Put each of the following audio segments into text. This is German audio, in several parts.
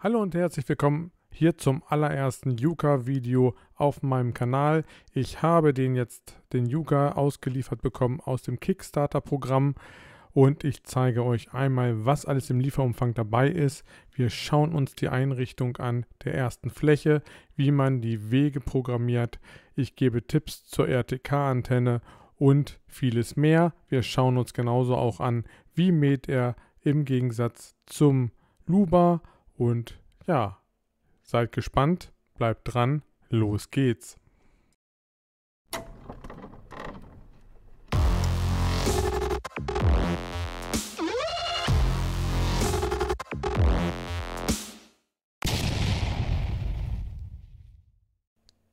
Hallo und herzlich willkommen hier zum allerersten Yuka-Video auf meinem Kanal. Ich habe den jetzt, den Yuka, ausgeliefert bekommen aus dem Kickstarter-Programm und ich zeige euch einmal, was alles im Lieferumfang dabei ist. Wir schauen uns die Einrichtung an der ersten Fläche, wie man die Wege programmiert. Ich gebe Tipps zur RTK-Antenne und vieles mehr. Wir schauen uns genauso auch an, wie mäht er im Gegensatz zum Luba und ja, seid gespannt, bleibt dran, los geht's.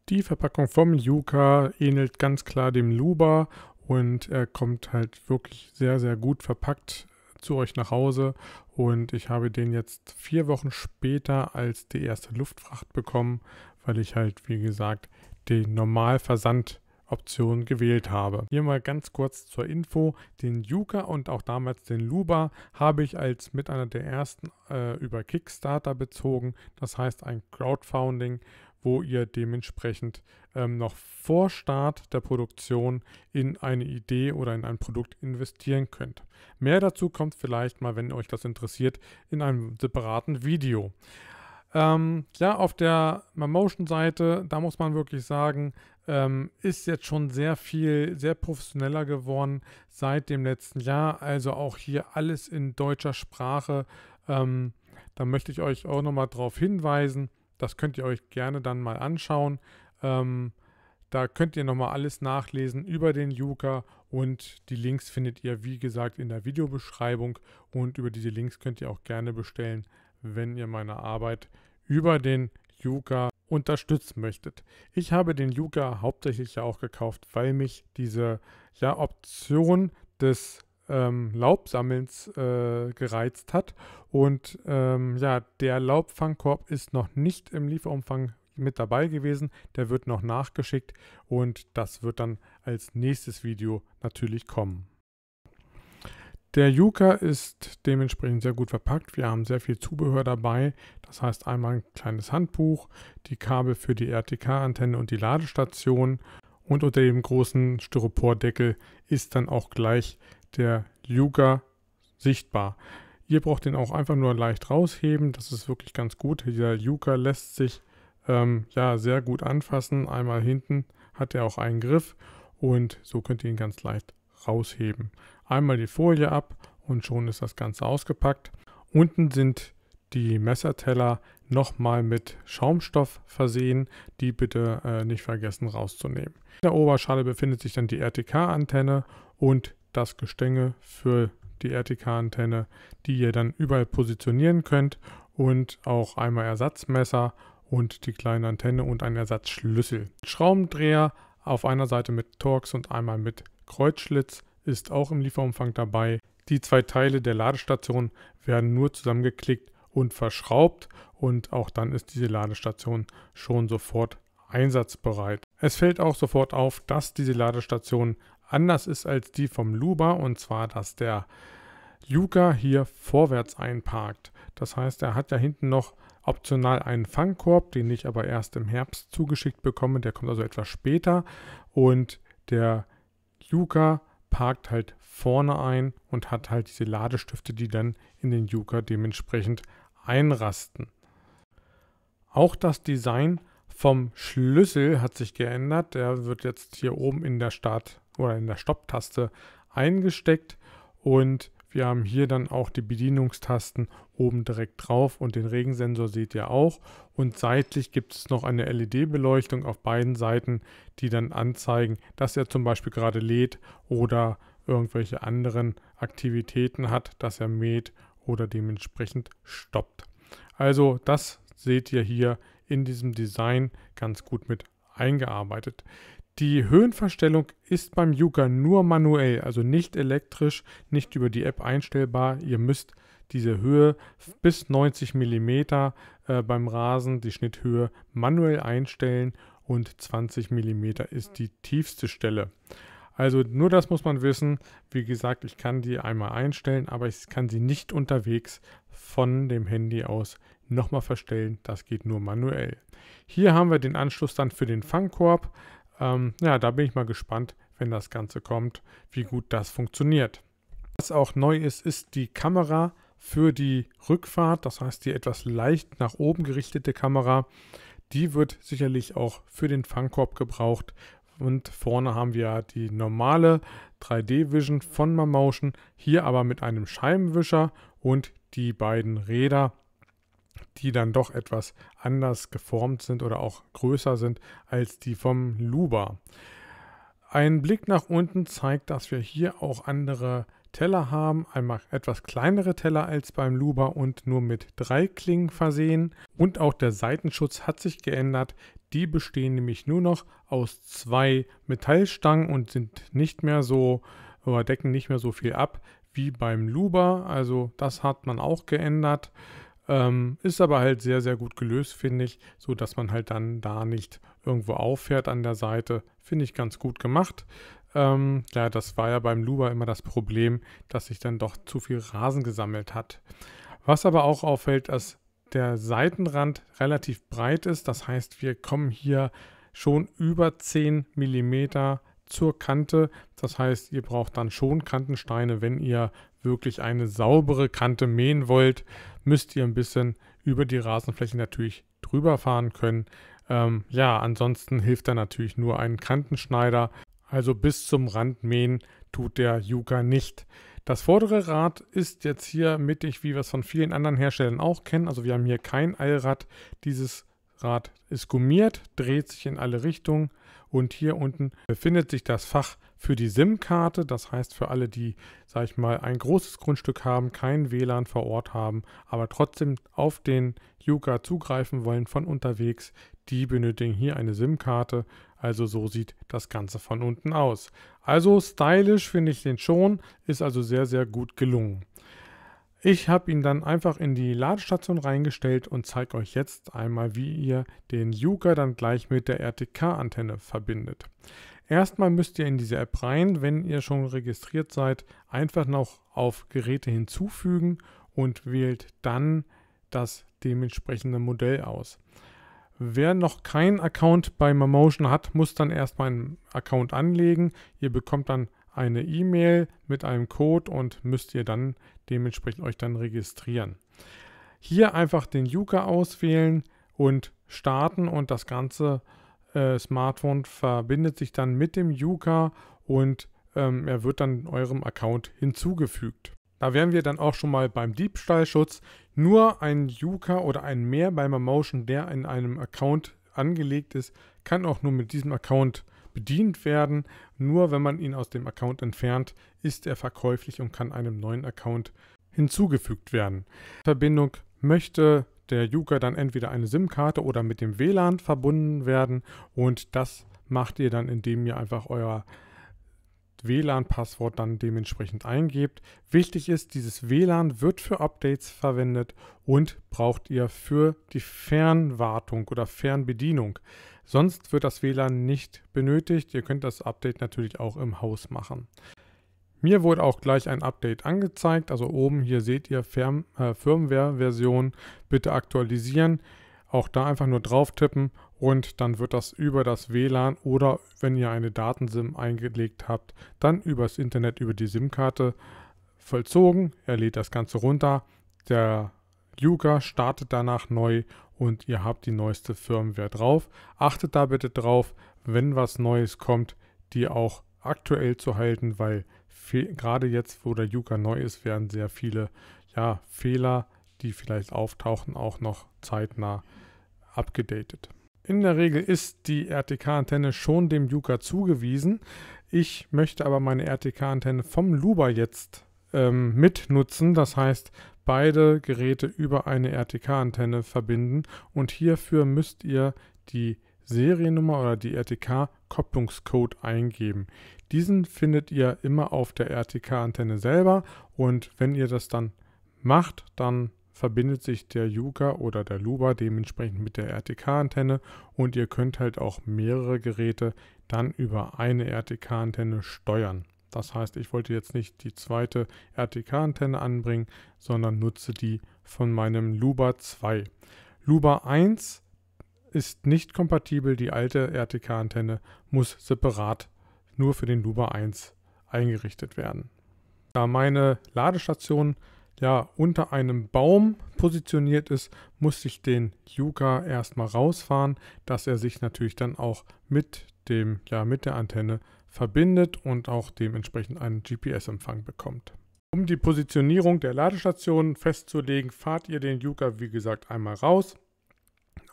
Die Verpackung vom Yuka ähnelt ganz klar dem Luba und er kommt halt wirklich sehr, sehr gut verpackt zu euch nach Hause und ich habe den jetzt vier Wochen später als die erste Luftfracht bekommen, weil ich halt, wie gesagt, den Normalversand Option gewählt habe. Hier mal ganz kurz zur Info, den Yuka und auch damals den Luba habe ich als mit einer der ersten äh, über Kickstarter bezogen, das heißt ein Crowdfunding wo ihr dementsprechend ähm, noch vor Start der Produktion in eine Idee oder in ein Produkt investieren könnt. Mehr dazu kommt vielleicht mal, wenn euch das interessiert, in einem separaten Video. Ähm, ja, auf der Motion-Seite, da muss man wirklich sagen, ähm, ist jetzt schon sehr viel, sehr professioneller geworden seit dem letzten Jahr. Also auch hier alles in deutscher Sprache. Ähm, da möchte ich euch auch nochmal darauf hinweisen. Das könnt ihr euch gerne dann mal anschauen. Ähm, da könnt ihr nochmal alles nachlesen über den Yuka und die Links findet ihr, wie gesagt, in der Videobeschreibung. Und über diese Links könnt ihr auch gerne bestellen, wenn ihr meine Arbeit über den Yuka unterstützen möchtet. Ich habe den Yuka hauptsächlich ja auch gekauft, weil mich diese ja, Option des ähm, Laubsammelns äh, gereizt hat. Und ähm, ja, der Laubfangkorb ist noch nicht im Lieferumfang mit dabei gewesen. Der wird noch nachgeschickt und das wird dann als nächstes Video natürlich kommen. Der Yuka ist dementsprechend sehr gut verpackt. Wir haben sehr viel Zubehör dabei. Das heißt einmal ein kleines Handbuch, die Kabel für die RTK-Antenne und die Ladestation. Und unter dem großen Styropordeckel ist dann auch gleich der Yuga sichtbar. Ihr braucht den auch einfach nur leicht rausheben. Das ist wirklich ganz gut. Dieser Yuka lässt sich ähm, ja sehr gut anfassen. Einmal hinten hat er auch einen Griff und so könnt ihr ihn ganz leicht rausheben. Einmal die Folie ab und schon ist das Ganze ausgepackt. Unten sind die Messerteller nochmal mit Schaumstoff versehen, die bitte äh, nicht vergessen rauszunehmen. In der Oberschale befindet sich dann die RTK-Antenne und das Gestänge für die RTK-Antenne, die ihr dann überall positionieren könnt und auch einmal Ersatzmesser und die kleine Antenne und ein Ersatzschlüssel. Schraubendreher auf einer Seite mit Torx und einmal mit Kreuzschlitz ist auch im Lieferumfang dabei. Die zwei Teile der Ladestation werden nur zusammengeklickt und verschraubt und auch dann ist diese Ladestation schon sofort einsatzbereit. Es fällt auch sofort auf, dass diese Ladestation anders ist als die vom Luba und zwar, dass der Yuka hier vorwärts einparkt. Das heißt, er hat ja hinten noch optional einen Fangkorb, den ich aber erst im Herbst zugeschickt bekomme. Der kommt also etwas später und der Yuka parkt halt vorne ein und hat halt diese Ladestifte, die dann in den Yuka dementsprechend einrasten. Auch das Design vom Schlüssel hat sich geändert. Der wird jetzt hier oben in der Start oder in der Stopptaste eingesteckt und wir haben hier dann auch die Bedienungstasten oben direkt drauf und den Regensensor seht ihr auch. Und seitlich gibt es noch eine LED-Beleuchtung auf beiden Seiten, die dann anzeigen, dass er zum Beispiel gerade lädt oder irgendwelche anderen Aktivitäten hat, dass er mäht oder dementsprechend stoppt. Also das seht ihr hier in diesem Design ganz gut mit eingearbeitet. Die Höhenverstellung ist beim Yuga nur manuell, also nicht elektrisch, nicht über die App einstellbar. Ihr müsst diese Höhe bis 90 mm äh, beim Rasen, die Schnitthöhe manuell einstellen und 20 mm ist die tiefste Stelle. Also nur das muss man wissen. Wie gesagt, ich kann die einmal einstellen, aber ich kann sie nicht unterwegs von dem Handy aus nochmal verstellen. Das geht nur manuell. Hier haben wir den Anschluss dann für den Fangkorb. Ähm, ja, da bin ich mal gespannt, wenn das Ganze kommt, wie gut das funktioniert. Was auch neu ist, ist die Kamera für die Rückfahrt, das heißt die etwas leicht nach oben gerichtete Kamera. Die wird sicherlich auch für den Fangkorb gebraucht. Und vorne haben wir die normale 3D-Vision von Mamotion, hier aber mit einem Scheibenwischer und die beiden Räder die dann doch etwas anders geformt sind oder auch größer sind als die vom Luba. Ein Blick nach unten zeigt, dass wir hier auch andere Teller haben, einmal etwas kleinere Teller als beim Luba und nur mit drei Klingen versehen. Und auch der Seitenschutz hat sich geändert. Die bestehen nämlich nur noch aus zwei Metallstangen und sind nicht mehr so oder decken nicht mehr so viel ab wie beim Luba. Also das hat man auch geändert. Ähm, ist aber halt sehr, sehr gut gelöst, finde ich, so dass man halt dann da nicht irgendwo auffährt an der Seite. Finde ich ganz gut gemacht. Ähm, ja, das war ja beim Luba immer das Problem, dass sich dann doch zu viel Rasen gesammelt hat. Was aber auch auffällt, dass der Seitenrand relativ breit ist. Das heißt, wir kommen hier schon über 10 mm zur Kante. Das heißt, ihr braucht dann schon Kantensteine, wenn ihr wirklich eine saubere Kante mähen wollt müsst ihr ein bisschen über die Rasenfläche natürlich drüber fahren können. Ähm, ja, ansonsten hilft da natürlich nur ein Kantenschneider. Also bis zum Rand mähen tut der Yuka nicht. Das vordere Rad ist jetzt hier mittig, wie wir es von vielen anderen Herstellern auch kennen. Also wir haben hier kein Eilrad. Dieses Rad ist gummiert, dreht sich in alle Richtungen und hier unten befindet sich das Fach für die SIM-Karte. Das heißt für alle, die, sage ich mal, ein großes Grundstück haben, kein WLAN vor Ort haben, aber trotzdem auf den Yuga zugreifen wollen von unterwegs, die benötigen hier eine SIM-Karte. Also so sieht das Ganze von unten aus. Also stylisch finde ich den schon, ist also sehr, sehr gut gelungen. Ich habe ihn dann einfach in die Ladestation reingestellt und zeige euch jetzt einmal, wie ihr den Yuga dann gleich mit der RTK-Antenne verbindet. Erstmal müsst ihr in diese App rein, wenn ihr schon registriert seid, einfach noch auf Geräte hinzufügen und wählt dann das dementsprechende Modell aus. Wer noch keinen Account bei Mamotion hat, muss dann erstmal einen Account anlegen. Ihr bekommt dann eine E-Mail mit einem Code und müsst ihr dann dementsprechend euch dann registrieren. Hier einfach den Yuka auswählen und starten und das ganze äh, Smartphone verbindet sich dann mit dem Yuka und ähm, er wird dann eurem Account hinzugefügt. Da wären wir dann auch schon mal beim Diebstahlschutz. Nur ein Yuka oder ein Mehr beim Emotion, der in einem Account angelegt ist, kann auch nur mit diesem Account bedient werden. Nur wenn man ihn aus dem Account entfernt, ist er verkäuflich und kann einem neuen Account hinzugefügt werden. Verbindung möchte der Yuka dann entweder eine SIM-Karte oder mit dem WLAN verbunden werden und das macht ihr dann, indem ihr einfach euer WLAN-Passwort dann dementsprechend eingebt. Wichtig ist, dieses WLAN wird für Updates verwendet und braucht ihr für die Fernwartung oder Fernbedienung. Sonst wird das WLAN nicht benötigt. Ihr könnt das Update natürlich auch im Haus machen. Mir wurde auch gleich ein Update angezeigt. Also oben hier seht ihr Firm äh, Firmware-Version. Bitte aktualisieren. Auch da einfach nur drauf tippen und dann wird das über das WLAN oder wenn ihr eine Datensim eingelegt habt, dann übers Internet über die SIM-Karte vollzogen. Er lädt das Ganze runter. Der Yuga, startet danach neu und ihr habt die neueste Firmware drauf. Achtet da bitte drauf, wenn was Neues kommt, die auch aktuell zu halten, weil gerade jetzt, wo der Yuga neu ist, werden sehr viele ja, Fehler, die vielleicht auftauchen, auch noch zeitnah abgedatet. In der Regel ist die RTK-Antenne schon dem Yuga zugewiesen. Ich möchte aber meine RTK-Antenne vom Luba jetzt ähm, mitnutzen. Das heißt, beide Geräte über eine RTK-Antenne verbinden und hierfür müsst ihr die Seriennummer oder die RTK-Kopplungscode eingeben. Diesen findet ihr immer auf der RTK-Antenne selber und wenn ihr das dann macht, dann verbindet sich der Yuka oder der Luba dementsprechend mit der RTK-Antenne und ihr könnt halt auch mehrere Geräte dann über eine RTK-Antenne steuern. Das heißt, ich wollte jetzt nicht die zweite RTK-Antenne anbringen, sondern nutze die von meinem Luba 2. Luba 1 ist nicht kompatibel, die alte RTK-Antenne muss separat nur für den Luba 1 eingerichtet werden. Da meine Ladestation ja unter einem Baum positioniert ist, muss ich den Yuga erstmal rausfahren, dass er sich natürlich dann auch mit dem ja mit der Antenne verbindet und auch dementsprechend einen GPS-Empfang bekommt. Um die Positionierung der Ladestation festzulegen, fahrt ihr den Yuka wie gesagt einmal raus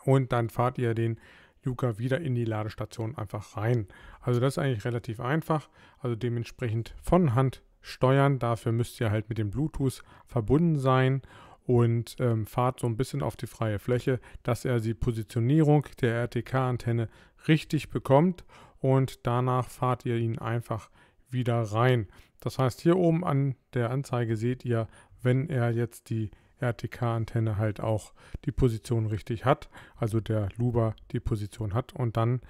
und dann fahrt ihr den Yuka wieder in die Ladestation einfach rein. Also das ist eigentlich relativ einfach, also dementsprechend von Hand steuern. Dafür müsst ihr halt mit dem Bluetooth verbunden sein und ähm, fahrt so ein bisschen auf die freie Fläche, dass er die Positionierung der RTK-Antenne richtig bekommt und danach fahrt ihr ihn einfach wieder rein. Das heißt, hier oben an der Anzeige seht ihr, wenn er jetzt die RTK-Antenne halt auch die Position richtig hat, also der Luber die Position hat und dann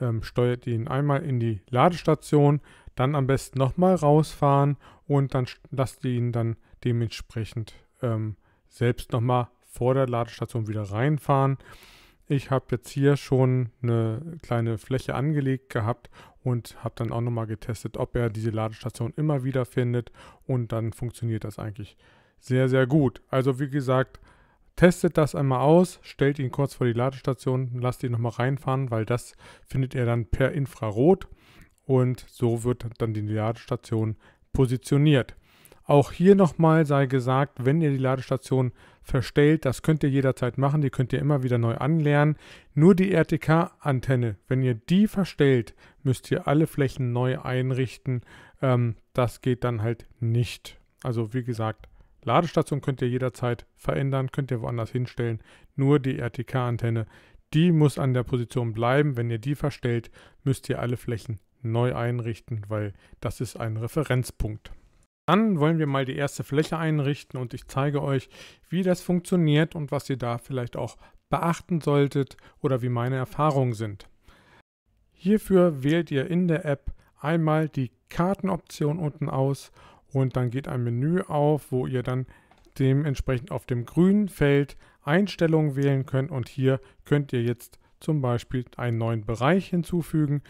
ähm, steuert ihn einmal in die Ladestation, dann am besten nochmal rausfahren und dann lasst ihr ihn dann dementsprechend ähm, selbst nochmal vor der Ladestation wieder reinfahren ich habe jetzt hier schon eine kleine Fläche angelegt gehabt und habe dann auch nochmal getestet, ob er diese Ladestation immer wieder findet und dann funktioniert das eigentlich sehr, sehr gut. Also wie gesagt, testet das einmal aus, stellt ihn kurz vor die Ladestation, lasst ihn nochmal reinfahren, weil das findet er dann per Infrarot und so wird dann die Ladestation positioniert. Auch hier nochmal sei gesagt, wenn ihr die Ladestation verstellt, das könnt ihr jederzeit machen, die könnt ihr immer wieder neu anlernen. Nur die RTK-Antenne, wenn ihr die verstellt, müsst ihr alle Flächen neu einrichten. Ähm, das geht dann halt nicht. Also wie gesagt, Ladestation könnt ihr jederzeit verändern, könnt ihr woanders hinstellen. Nur die RTK-Antenne, die muss an der Position bleiben. Wenn ihr die verstellt, müsst ihr alle Flächen neu einrichten, weil das ist ein Referenzpunkt. Dann wollen wir mal die erste Fläche einrichten und ich zeige euch, wie das funktioniert und was ihr da vielleicht auch beachten solltet oder wie meine Erfahrungen sind. Hierfür wählt ihr in der App einmal die Kartenoption unten aus und dann geht ein Menü auf, wo ihr dann dementsprechend auf dem grünen Feld Einstellungen wählen könnt und hier könnt ihr jetzt zum Beispiel einen neuen Bereich hinzufügen.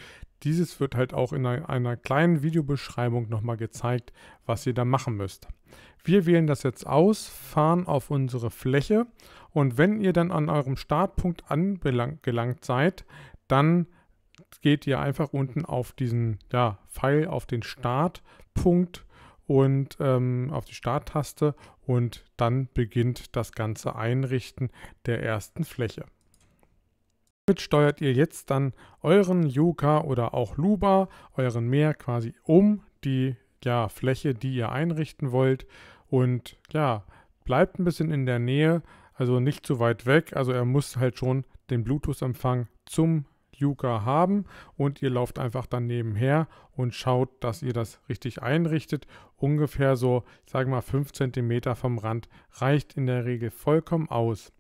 Dieses wird halt auch in einer, einer kleinen Videobeschreibung nochmal gezeigt, was ihr da machen müsst. Wir wählen das jetzt aus, fahren auf unsere Fläche und wenn ihr dann an eurem Startpunkt angelangt seid, dann geht ihr einfach unten auf diesen ja, Pfeil, auf den Startpunkt und ähm, auf die Starttaste und dann beginnt das ganze Einrichten der ersten Fläche. Damit steuert ihr jetzt dann euren Yuka oder auch Luba, euren Meer quasi um die ja, Fläche, die ihr einrichten wollt. Und ja, bleibt ein bisschen in der Nähe, also nicht zu weit weg. Also er muss halt schon den Bluetooth-Empfang zum Yuka haben und ihr lauft einfach dann nebenher und schaut, dass ihr das richtig einrichtet. Ungefähr so, sagen wir mal, 5 cm vom Rand reicht in der Regel vollkommen aus.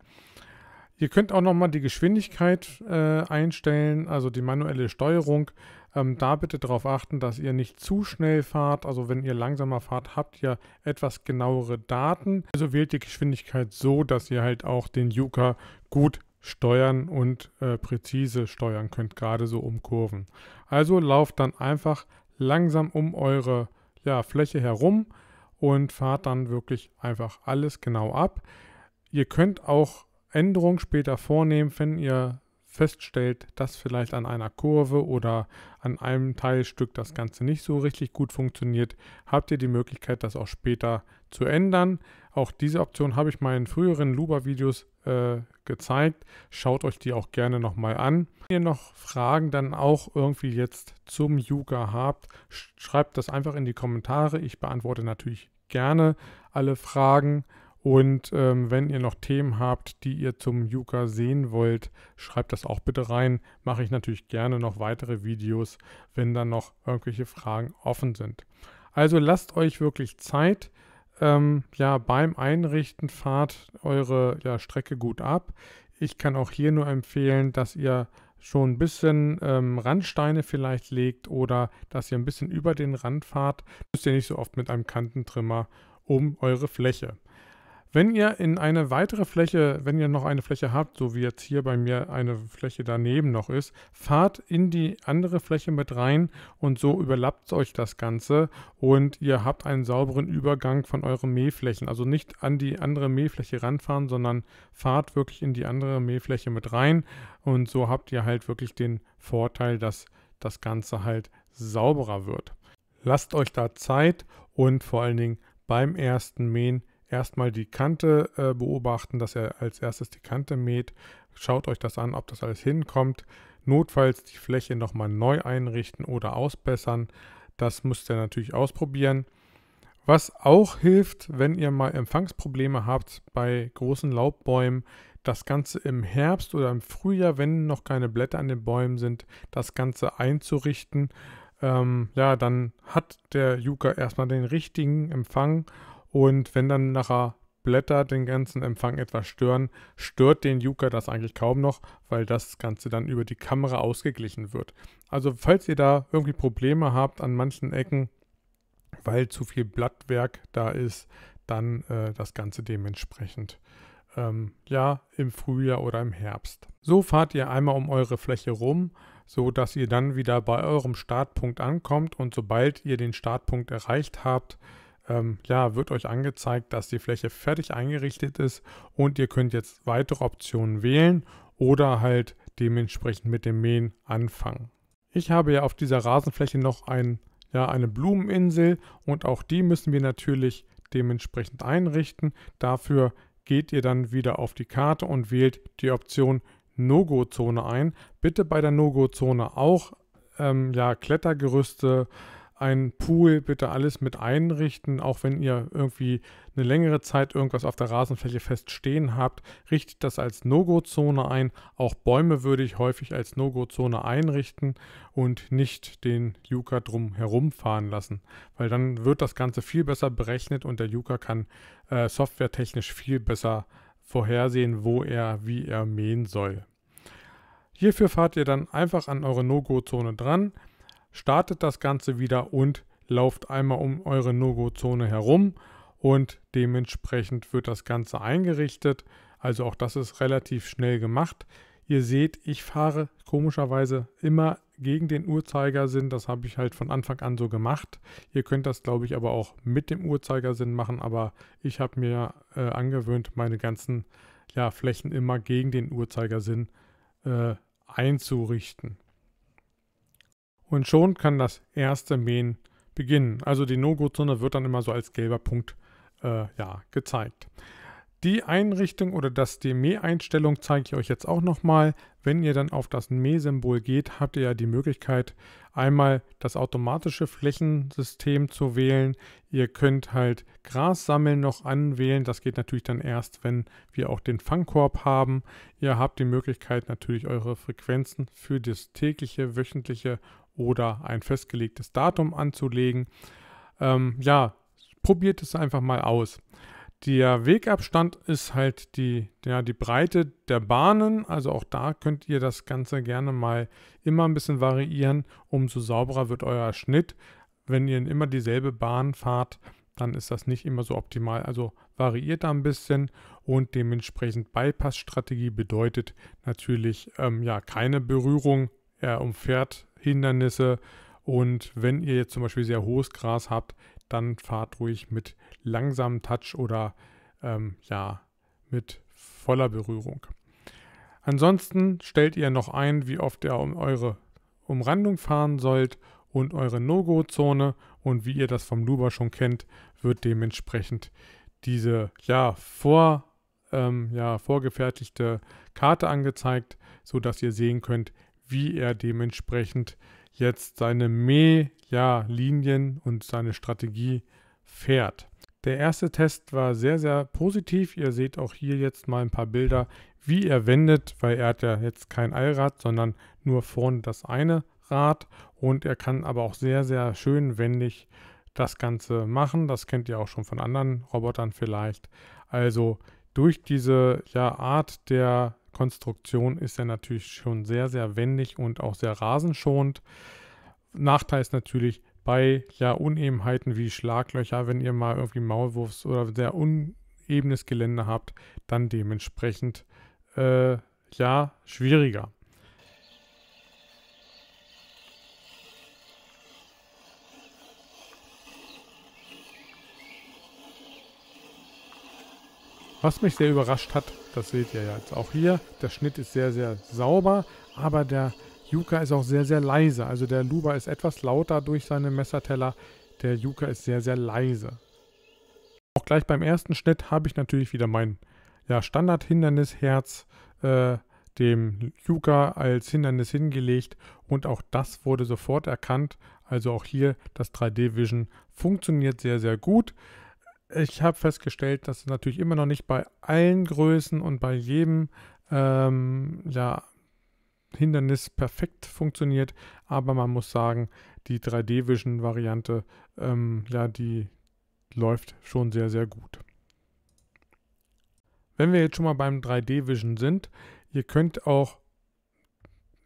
Ihr könnt auch nochmal die Geschwindigkeit äh, einstellen, also die manuelle Steuerung. Ähm, da bitte darauf achten, dass ihr nicht zu schnell fahrt. Also wenn ihr langsamer fahrt, habt ihr etwas genauere Daten. Also wählt die Geschwindigkeit so, dass ihr halt auch den Yuka gut steuern und äh, präzise steuern könnt, gerade so um Kurven. Also lauft dann einfach langsam um eure ja, Fläche herum und fahrt dann wirklich einfach alles genau ab. Ihr könnt auch Änderung später vornehmen, wenn ihr feststellt, dass vielleicht an einer Kurve oder an einem Teilstück das Ganze nicht so richtig gut funktioniert, habt ihr die Möglichkeit, das auch später zu ändern. Auch diese Option habe ich mal in früheren Luba-Videos äh, gezeigt. Schaut euch die auch gerne nochmal an. Wenn ihr noch Fragen dann auch irgendwie jetzt zum Yuga habt, schreibt das einfach in die Kommentare. Ich beantworte natürlich gerne alle Fragen. Und ähm, wenn ihr noch Themen habt, die ihr zum Yuka sehen wollt, schreibt das auch bitte rein. Mache ich natürlich gerne noch weitere Videos, wenn dann noch irgendwelche Fragen offen sind. Also lasst euch wirklich Zeit. Ähm, ja, beim Einrichten fahrt eure ja, Strecke gut ab. Ich kann auch hier nur empfehlen, dass ihr schon ein bisschen ähm, Randsteine vielleicht legt oder dass ihr ein bisschen über den Rand fahrt. Müsst ihr nicht so oft mit einem Kantentrimmer um eure Fläche. Wenn ihr in eine weitere Fläche, wenn ihr noch eine Fläche habt, so wie jetzt hier bei mir eine Fläche daneben noch ist, fahrt in die andere Fläche mit rein und so überlappt euch das Ganze und ihr habt einen sauberen Übergang von euren Mähflächen. Also nicht an die andere Mähfläche ranfahren, sondern fahrt wirklich in die andere Mähfläche mit rein und so habt ihr halt wirklich den Vorteil, dass das Ganze halt sauberer wird. Lasst euch da Zeit und vor allen Dingen beim ersten Mähen erstmal die Kante äh, beobachten, dass ihr als erstes die Kante mäht. Schaut euch das an, ob das alles hinkommt. Notfalls die Fläche nochmal neu einrichten oder ausbessern. Das müsst ihr natürlich ausprobieren. Was auch hilft, wenn ihr mal Empfangsprobleme habt bei großen Laubbäumen, das Ganze im Herbst oder im Frühjahr, wenn noch keine Blätter an den Bäumen sind, das Ganze einzurichten. Ähm, ja, dann hat der Yucca erstmal den richtigen Empfang und wenn dann nachher Blätter den ganzen Empfang etwas stören, stört den Yuka das eigentlich kaum noch, weil das Ganze dann über die Kamera ausgeglichen wird. Also falls ihr da irgendwie Probleme habt an manchen Ecken, weil zu viel Blattwerk da ist, dann äh, das Ganze dementsprechend. Ähm, ja, im Frühjahr oder im Herbst. So fahrt ihr einmal um eure Fläche rum, so dass ihr dann wieder bei eurem Startpunkt ankommt und sobald ihr den Startpunkt erreicht habt, ähm, ja, wird euch angezeigt, dass die Fläche fertig eingerichtet ist und ihr könnt jetzt weitere Optionen wählen oder halt dementsprechend mit dem Mähen anfangen. Ich habe ja auf dieser Rasenfläche noch ein, ja, eine Blumeninsel und auch die müssen wir natürlich dementsprechend einrichten. Dafür geht ihr dann wieder auf die Karte und wählt die Option No-Go-Zone ein. Bitte bei der No-Go-Zone auch ähm, ja, Klettergerüste, einen Pool bitte alles mit einrichten, auch wenn ihr irgendwie eine längere Zeit irgendwas auf der Rasenfläche feststehen habt, richtet das als No-Go-Zone ein. Auch Bäume würde ich häufig als No-Go-Zone einrichten und nicht den Yucca drum herumfahren lassen, weil dann wird das Ganze viel besser berechnet und der Yucca kann äh, softwaretechnisch viel besser vorhersehen, wo er, wie er mähen soll. Hierfür fahrt ihr dann einfach an eure No-Go-Zone dran startet das Ganze wieder und lauft einmal um eure No-Go-Zone herum und dementsprechend wird das Ganze eingerichtet. Also auch das ist relativ schnell gemacht. Ihr seht, ich fahre komischerweise immer gegen den Uhrzeigersinn. Das habe ich halt von Anfang an so gemacht. Ihr könnt das, glaube ich, aber auch mit dem Uhrzeigersinn machen. Aber ich habe mir äh, angewöhnt, meine ganzen ja, Flächen immer gegen den Uhrzeigersinn äh, einzurichten. Und schon kann das erste Mähen beginnen. Also die No-Go-Zone wird dann immer so als gelber Punkt äh, ja, gezeigt. Die Einrichtung oder das DME-Einstellung zeige ich euch jetzt auch nochmal. Wenn ihr dann auf das mäh symbol geht, habt ihr ja die Möglichkeit, einmal das automatische Flächensystem zu wählen. Ihr könnt halt Gras sammeln noch anwählen. Das geht natürlich dann erst, wenn wir auch den Fangkorb haben. Ihr habt die Möglichkeit, natürlich eure Frequenzen für das tägliche, wöchentliche oder ein festgelegtes Datum anzulegen. Ähm, ja, probiert es einfach mal aus. Der Wegabstand ist halt die, ja, die Breite der Bahnen, also auch da könnt ihr das Ganze gerne mal immer ein bisschen variieren, umso sauberer wird euer Schnitt. Wenn ihr immer dieselbe Bahn fahrt, dann ist das nicht immer so optimal. Also variiert da ein bisschen und dementsprechend Bypass-Strategie bedeutet natürlich ähm, ja keine Berührung. Er umfährt Hindernisse. Und wenn ihr jetzt zum Beispiel sehr hohes Gras habt, dann fahrt ruhig mit langsamem Touch oder ähm, ja, mit voller Berührung. Ansonsten stellt ihr noch ein, wie oft ihr um eure Umrandung fahren sollt und eure No-Go-Zone und wie ihr das vom Luber schon kennt, wird dementsprechend diese ja, vor, ähm, ja, vorgefertigte Karte angezeigt, sodass ihr sehen könnt, wie er dementsprechend jetzt seine Mehr-Linien und seine Strategie fährt. Der erste Test war sehr, sehr positiv. Ihr seht auch hier jetzt mal ein paar Bilder, wie er wendet, weil er hat ja jetzt kein Allrad, sondern nur vorne das eine Rad und er kann aber auch sehr, sehr schön wendig das Ganze machen. Das kennt ihr auch schon von anderen Robotern vielleicht. Also durch diese ja, Art der Konstruktion ist er natürlich schon sehr, sehr wendig und auch sehr rasenschonend. Nachteil ist natürlich bei ja, Unebenheiten wie Schlaglöcher, wenn ihr mal irgendwie Maulwurfs oder sehr unebenes Gelände habt, dann dementsprechend äh, ja schwieriger. Was mich sehr überrascht hat, das seht ihr ja jetzt auch hier, der Schnitt ist sehr, sehr sauber, aber der Yuka ist auch sehr, sehr leise. Also der Luba ist etwas lauter durch seine Messerteller, der Yuka ist sehr, sehr leise. Auch gleich beim ersten Schnitt habe ich natürlich wieder mein ja, Standard-Hindernisherz äh, dem Yuka als Hindernis hingelegt und auch das wurde sofort erkannt. Also auch hier das 3D-Vision funktioniert sehr, sehr gut ich habe festgestellt, dass es natürlich immer noch nicht bei allen Größen und bei jedem ähm, ja, Hindernis perfekt funktioniert, aber man muss sagen, die 3D-Vision-Variante, ähm, ja, die läuft schon sehr, sehr gut. Wenn wir jetzt schon mal beim 3D-Vision sind, ihr könnt auch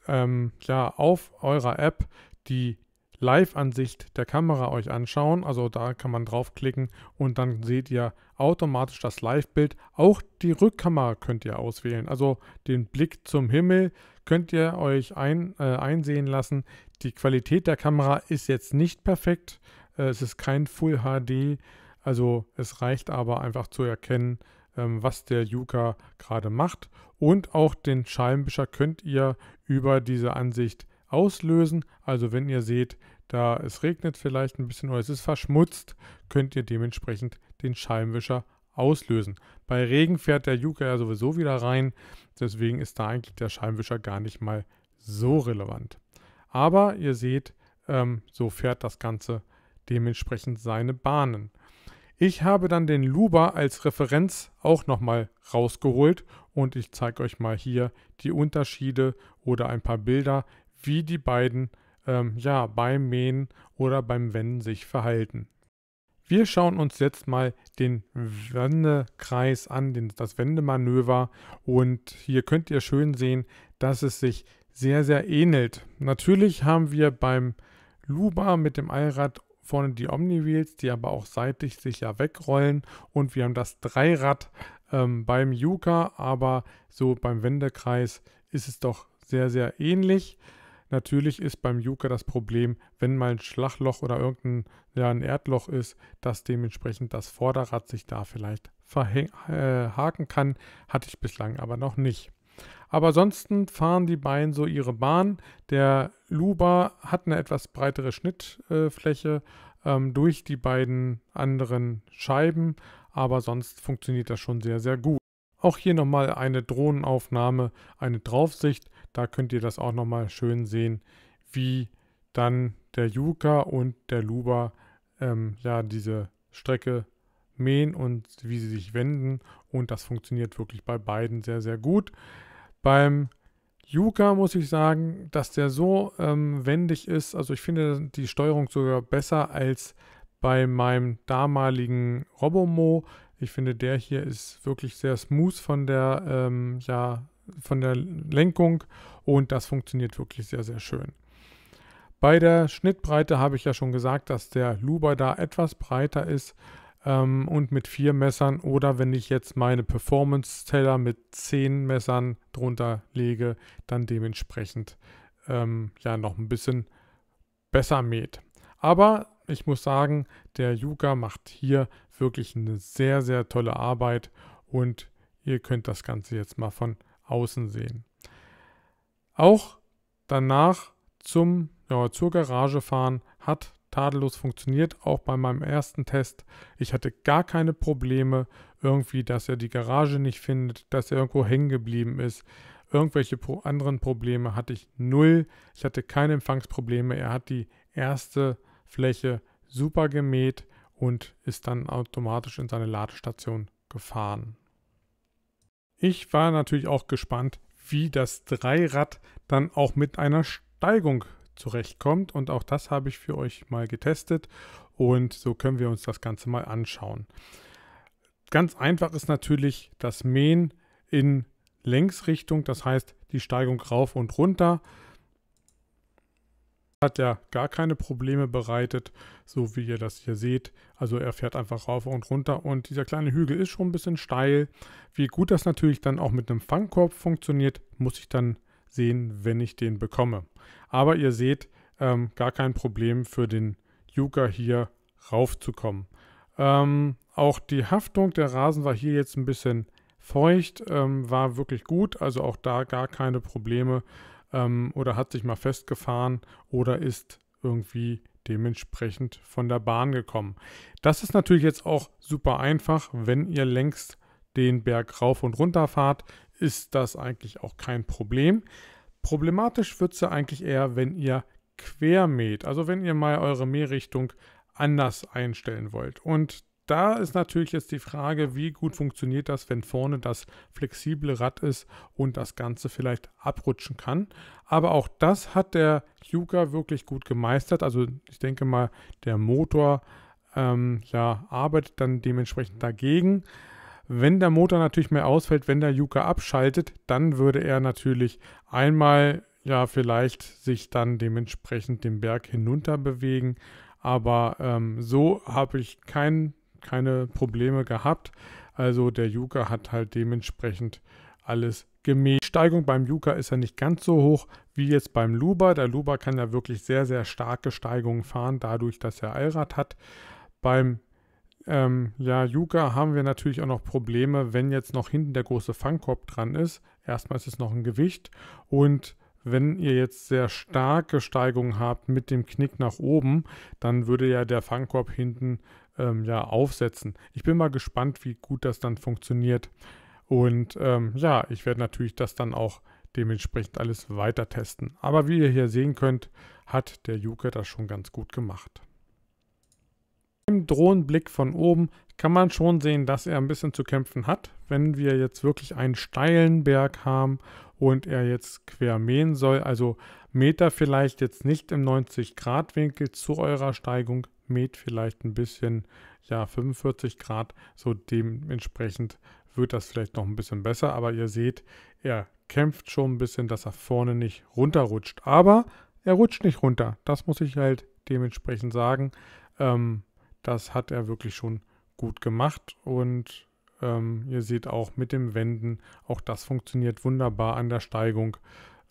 ähm, ja, auf eurer App die Live-Ansicht der Kamera euch anschauen. Also da kann man draufklicken und dann seht ihr automatisch das Live-Bild. Auch die Rückkamera könnt ihr auswählen. Also den Blick zum Himmel könnt ihr euch ein, äh, einsehen lassen. Die Qualität der Kamera ist jetzt nicht perfekt. Äh, es ist kein Full HD. Also es reicht aber einfach zu erkennen, ähm, was der Yuka gerade macht. Und auch den Scheibenwischer könnt ihr über diese Ansicht auslösen. Also wenn ihr seht, da es regnet vielleicht ein bisschen oder es ist verschmutzt, könnt ihr dementsprechend den Scheibenwischer auslösen. Bei Regen fährt der Juke ja sowieso wieder rein, deswegen ist da eigentlich der Scheibenwischer gar nicht mal so relevant. Aber ihr seht, ähm, so fährt das Ganze dementsprechend seine Bahnen. Ich habe dann den Luba als Referenz auch nochmal rausgeholt und ich zeige euch mal hier die Unterschiede oder ein paar Bilder, wie die beiden ähm, ja, beim Mähen oder beim Wenden sich verhalten. Wir schauen uns jetzt mal den Wendekreis an, den, das Wendemanöver. Und hier könnt ihr schön sehen, dass es sich sehr, sehr ähnelt. Natürlich haben wir beim Luba mit dem Allrad vorne die Omniwheels, die aber auch seitlich sich ja wegrollen. Und wir haben das Dreirad ähm, beim Yuka, aber so beim Wendekreis ist es doch sehr, sehr ähnlich. Natürlich ist beim Yucca das Problem, wenn mal ein Schlagloch oder irgendein ja, ein Erdloch ist, dass dementsprechend das Vorderrad sich da vielleicht verhaken äh, kann. Hatte ich bislang aber noch nicht. Aber ansonsten fahren die beiden so ihre Bahn. Der Luba hat eine etwas breitere Schnittfläche äh, ähm, durch die beiden anderen Scheiben, aber sonst funktioniert das schon sehr, sehr gut. Auch hier nochmal eine Drohnenaufnahme, eine Draufsicht da könnt ihr das auch nochmal schön sehen, wie dann der Juka und der Luba ähm, ja diese Strecke mähen und wie sie sich wenden. Und das funktioniert wirklich bei beiden sehr, sehr gut. Beim Yuka muss ich sagen, dass der so ähm, wendig ist. Also ich finde die Steuerung sogar besser als bei meinem damaligen Robomo. Ich finde, der hier ist wirklich sehr smooth von der ähm, ja, von der Lenkung und das funktioniert wirklich sehr, sehr schön. Bei der Schnittbreite habe ich ja schon gesagt, dass der Luber da etwas breiter ist ähm, und mit vier Messern oder wenn ich jetzt meine Performance-Teller mit zehn Messern drunter lege, dann dementsprechend ähm, ja noch ein bisschen besser mäht. Aber ich muss sagen, der Yuga macht hier wirklich eine sehr, sehr tolle Arbeit und ihr könnt das Ganze jetzt mal von außen sehen. Auch danach zum, ja, zur Garage fahren hat tadellos funktioniert, auch bei meinem ersten Test. Ich hatte gar keine Probleme irgendwie, dass er die Garage nicht findet, dass er irgendwo hängen geblieben ist. Irgendwelche anderen Probleme hatte ich null. Ich hatte keine Empfangsprobleme. Er hat die erste Fläche super gemäht und ist dann automatisch in seine Ladestation gefahren. Ich war natürlich auch gespannt, wie das Dreirad dann auch mit einer Steigung zurechtkommt. Und auch das habe ich für euch mal getestet. Und so können wir uns das Ganze mal anschauen. Ganz einfach ist natürlich das Mähen in Längsrichtung, das heißt die Steigung rauf und runter hat ja gar keine Probleme bereitet, so wie ihr das hier seht. Also er fährt einfach rauf und runter und dieser kleine Hügel ist schon ein bisschen steil. Wie gut das natürlich dann auch mit einem Fangkorb funktioniert, muss ich dann sehen, wenn ich den bekomme. Aber ihr seht, ähm, gar kein Problem für den Yuga hier raufzukommen. Ähm, auch die Haftung der Rasen war hier jetzt ein bisschen feucht, ähm, war wirklich gut, also auch da gar keine Probleme ähm, oder hat sich mal festgefahren oder ist irgendwie dementsprechend von der Bahn gekommen. Das ist natürlich jetzt auch super einfach, wenn ihr längst den Berg rauf und runter fahrt, ist das eigentlich auch kein Problem. Problematisch wird es ja eigentlich eher, wenn ihr quer mäht, also wenn ihr mal eure Mährichtung anders einstellen wollt. Und da ist natürlich jetzt die Frage, wie gut funktioniert das, wenn vorne das flexible Rad ist und das Ganze vielleicht abrutschen kann. Aber auch das hat der Yuga wirklich gut gemeistert. Also ich denke mal, der Motor ähm, ja, arbeitet dann dementsprechend dagegen. Wenn der Motor natürlich mehr ausfällt, wenn der Yuka abschaltet, dann würde er natürlich einmal ja vielleicht sich dann dementsprechend den Berg hinunter bewegen. Aber ähm, so habe ich keinen keine Probleme gehabt. Also der Yuka hat halt dementsprechend alles gemäht. Die Steigung beim Yuka ist ja nicht ganz so hoch wie jetzt beim Luba. Der Luba kann ja wirklich sehr, sehr starke Steigungen fahren, dadurch, dass er Allrad hat. Beim ähm, ja, Yuka haben wir natürlich auch noch Probleme, wenn jetzt noch hinten der große Fangkorb dran ist. Erstmal ist es noch ein Gewicht und wenn ihr jetzt sehr starke Steigungen habt mit dem Knick nach oben, dann würde ja der Fangkorb hinten ähm, ja aufsetzen. Ich bin mal gespannt, wie gut das dann funktioniert. Und ähm, ja, ich werde natürlich das dann auch dementsprechend alles weiter testen. Aber wie ihr hier sehen könnt, hat der Juke das schon ganz gut gemacht. Im Drohnenblick von oben kann man schon sehen, dass er ein bisschen zu kämpfen hat. Wenn wir jetzt wirklich einen steilen Berg haben und er jetzt quer mähen soll. Also mäht er vielleicht jetzt nicht im 90-Grad-Winkel zu eurer Steigung, mäht vielleicht ein bisschen, ja, 45 Grad, so dementsprechend wird das vielleicht noch ein bisschen besser, aber ihr seht, er kämpft schon ein bisschen, dass er vorne nicht runterrutscht. Aber er rutscht nicht runter. Das muss ich halt dementsprechend sagen. Ähm, das hat er wirklich schon gut gemacht und ähm, ihr seht auch mit dem Wenden, auch das funktioniert wunderbar an der Steigung.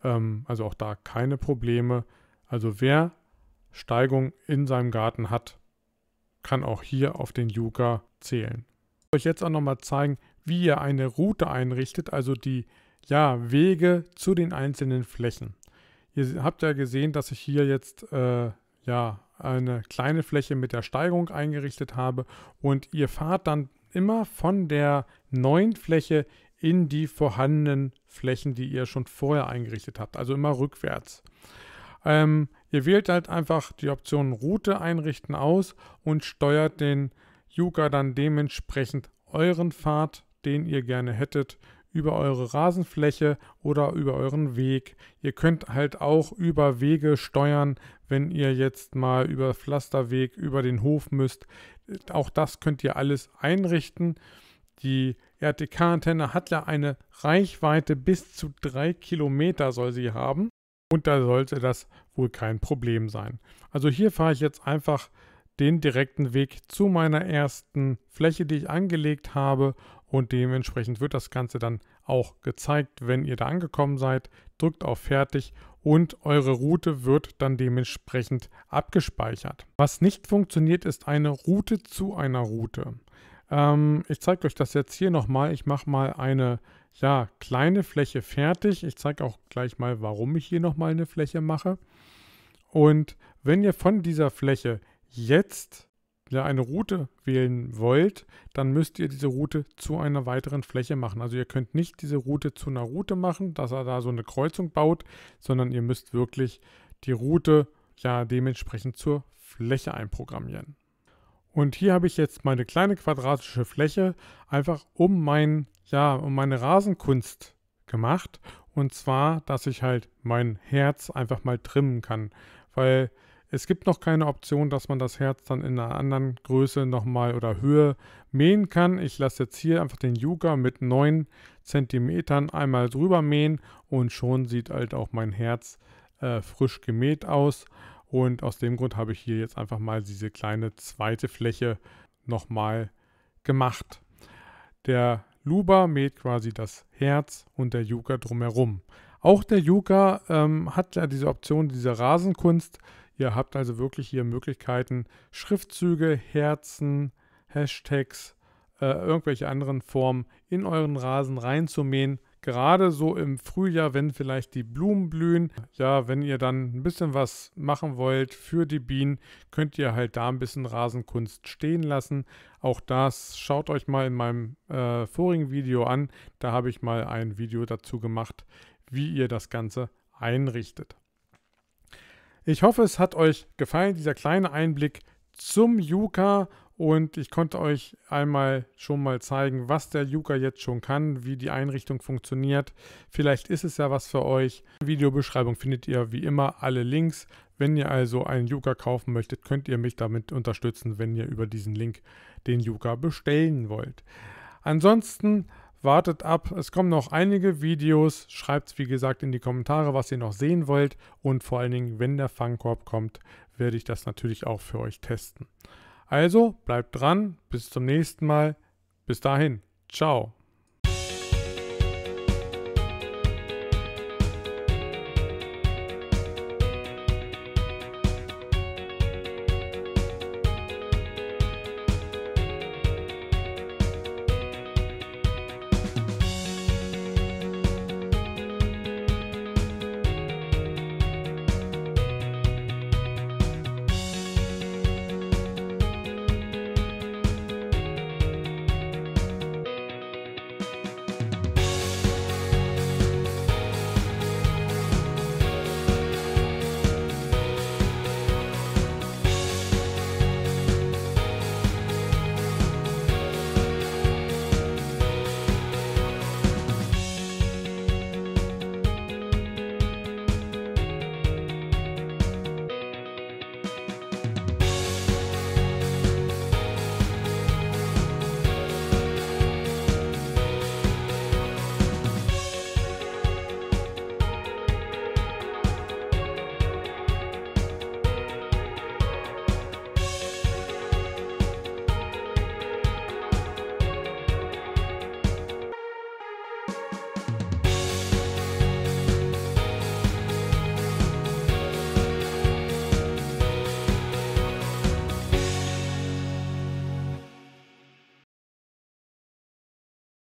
Ähm, also auch da keine Probleme. Also wer Steigung in seinem Garten hat, kann auch hier auf den Yuga zählen. Ich will euch jetzt auch nochmal zeigen, wie ihr eine Route einrichtet, also die ja, Wege zu den einzelnen Flächen. Ihr habt ja gesehen, dass ich hier jetzt äh, ja, eine kleine Fläche mit der Steigung eingerichtet habe und ihr fahrt dann immer von der neuen Fläche in die vorhandenen Flächen, die ihr schon vorher eingerichtet habt, also immer rückwärts. Ähm, ihr wählt halt einfach die Option Route einrichten aus und steuert den Yuga dann dementsprechend euren Pfad, den ihr gerne hättet, über eure Rasenfläche oder über euren Weg. Ihr könnt halt auch über Wege steuern, wenn ihr jetzt mal über Pflasterweg, über den Hof müsst. Auch das könnt ihr alles einrichten. Die RTK-Antenne hat ja eine Reichweite bis zu drei Kilometer soll sie haben. Und da sollte das wohl kein Problem sein. Also hier fahre ich jetzt einfach den direkten Weg zu meiner ersten Fläche, die ich angelegt habe und dementsprechend wird das Ganze dann auch gezeigt, wenn ihr da angekommen seid. Drückt auf Fertig und eure Route wird dann dementsprechend abgespeichert. Was nicht funktioniert, ist eine Route zu einer Route. Ähm, ich zeige euch das jetzt hier nochmal. Ich mache mal eine ja, kleine Fläche fertig. Ich zeige auch gleich mal, warum ich hier nochmal eine Fläche mache. Und wenn ihr von dieser Fläche jetzt wieder eine Route wählen wollt, dann müsst ihr diese Route zu einer weiteren Fläche machen. Also ihr könnt nicht diese Route zu einer Route machen, dass er da so eine Kreuzung baut, sondern ihr müsst wirklich die Route ja dementsprechend zur Fläche einprogrammieren. Und hier habe ich jetzt meine kleine quadratische Fläche einfach um mein ja, um meine Rasenkunst gemacht und zwar, dass ich halt mein Herz einfach mal trimmen kann, weil es gibt noch keine Option, dass man das Herz dann in einer anderen Größe nochmal oder Höhe mähen kann. Ich lasse jetzt hier einfach den Yuga mit 9 cm einmal drüber mähen und schon sieht halt auch mein Herz äh, frisch gemäht aus. Und aus dem Grund habe ich hier jetzt einfach mal diese kleine zweite Fläche nochmal gemacht. Der Luba mäht quasi das Herz und der Yuka drumherum. Auch der Yuka ähm, hat ja diese Option diese Rasenkunst, Ihr habt also wirklich hier Möglichkeiten, Schriftzüge, Herzen, Hashtags, äh, irgendwelche anderen Formen in euren Rasen reinzumähen. Gerade so im Frühjahr, wenn vielleicht die Blumen blühen, ja, wenn ihr dann ein bisschen was machen wollt für die Bienen, könnt ihr halt da ein bisschen Rasenkunst stehen lassen. Auch das schaut euch mal in meinem äh, vorigen Video an. Da habe ich mal ein Video dazu gemacht, wie ihr das Ganze einrichtet. Ich hoffe, es hat euch gefallen, dieser kleine Einblick zum Yuka und ich konnte euch einmal schon mal zeigen, was der Yuka jetzt schon kann, wie die Einrichtung funktioniert. Vielleicht ist es ja was für euch. In der Videobeschreibung findet ihr wie immer alle Links. Wenn ihr also einen Yuka kaufen möchtet, könnt ihr mich damit unterstützen, wenn ihr über diesen Link den Yuka bestellen wollt. Ansonsten wartet ab. Es kommen noch einige Videos. Schreibt, es wie gesagt, in die Kommentare, was ihr noch sehen wollt. Und vor allen Dingen, wenn der Fangkorb kommt, werde ich das natürlich auch für euch testen. Also bleibt dran. Bis zum nächsten Mal. Bis dahin. Ciao.